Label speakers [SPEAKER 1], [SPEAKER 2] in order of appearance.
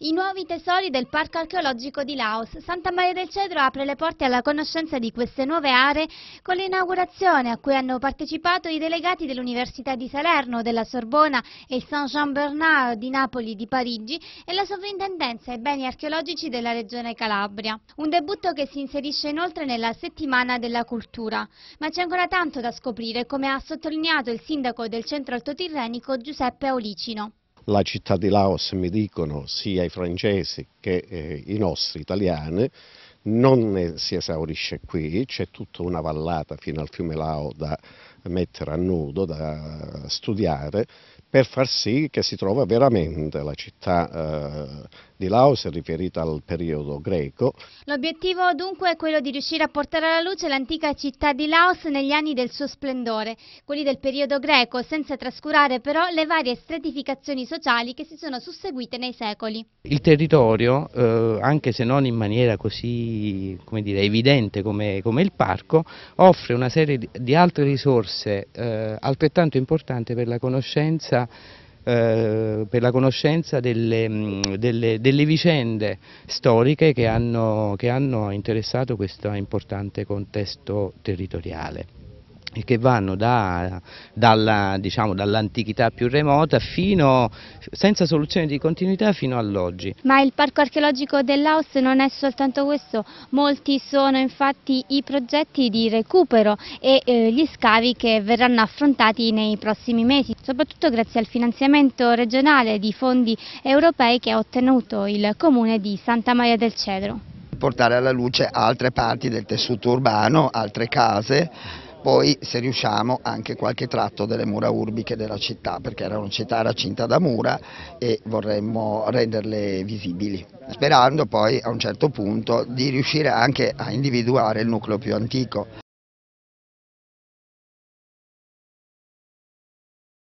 [SPEAKER 1] I nuovi tesori del Parco archeologico di Laos. Santa Maria del Cedro apre le porte alla conoscenza di queste nuove aree con l'inaugurazione a cui hanno partecipato i delegati dell'Università di Salerno, della Sorbona e Saint-Jean Bernard di Napoli di Parigi e la Sovrintendenza ai beni archeologici della Regione Calabria. Un debutto che si inserisce inoltre nella settimana della cultura. Ma c'è ancora tanto da scoprire, come ha sottolineato il sindaco del centro altotirrenico Giuseppe Aulicino
[SPEAKER 2] la città di Laos mi dicono sia i francesi che eh, i nostri italiani, non si esaurisce qui, c'è tutta una vallata fino al fiume Lao da mettere a nudo, da studiare, per far sì che si trova veramente la città eh, di Laos riferita al periodo greco.
[SPEAKER 1] L'obiettivo dunque è quello di riuscire a portare alla luce l'antica città di Laos negli anni del suo splendore, quelli del periodo greco, senza trascurare però le varie stratificazioni sociali che si sono susseguite nei secoli.
[SPEAKER 3] Il territorio, eh, anche se non in maniera così come dire, evidente come, come, il parco, offre una serie di altre risorse eh, altrettanto importanti per la conoscenza eh, per la conoscenza delle, mm, delle, delle vicende storiche che hanno, che hanno interessato questo importante contesto territoriale che vanno da, dalla, diciamo, dall'antichità più remota fino, senza soluzione di continuità fino all'oggi.
[SPEAKER 1] Ma il parco archeologico dell'Aus non è soltanto questo, molti sono infatti i progetti di recupero e eh, gli scavi che verranno affrontati nei prossimi mesi, soprattutto grazie al finanziamento regionale di fondi europei che ha ottenuto il comune di Santa Maria del Cedro.
[SPEAKER 4] Portare alla luce altre parti del tessuto urbano, altre case, poi se riusciamo anche qualche tratto delle mura urbiche della città, perché era una città racinta da mura e vorremmo renderle visibili, sperando poi a un certo punto di riuscire anche a individuare
[SPEAKER 1] il nucleo più antico.